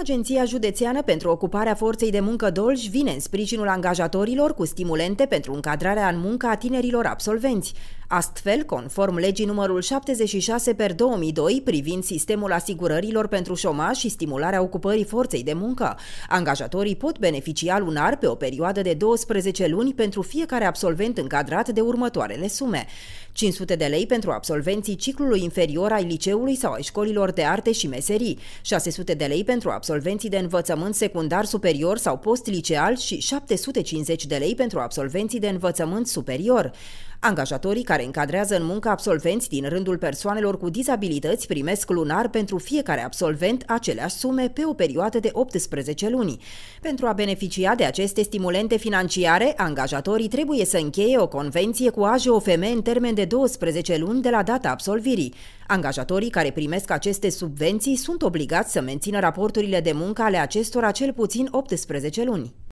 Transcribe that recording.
Agenția Județeană pentru Ocuparea Forței de Muncă Dolj vine în sprijinul angajatorilor cu stimulente pentru încadrarea în muncă a tinerilor absolvenți. Astfel, conform legii numărul 76 per 2002 privind sistemul asigurărilor pentru șomaj și stimularea ocupării forței de muncă, angajatorii pot beneficia lunar pe o perioadă de 12 luni pentru fiecare absolvent încadrat de următoarele sume. 500 de lei pentru absolvenții ciclului inferior ai liceului sau ai școlilor de arte și meserii, 600 de lei pentru absolvenții absolvenții de învățământ secundar superior sau post-liceal și 750 de lei pentru absolvenții de învățământ superior. Angajatorii care încadrează în muncă absolvenți din rândul persoanelor cu dizabilități primesc lunar pentru fiecare absolvent aceleași sume pe o perioadă de 18 luni. Pentru a beneficia de aceste stimulente financiare, angajatorii trebuie să încheie o convenție cu AJOFM în termen de 12 luni de la data absolvirii. Angajatorii care primesc aceste subvenții sunt obligați să mențină raporturile de muncă ale acestora cel puțin 18 luni.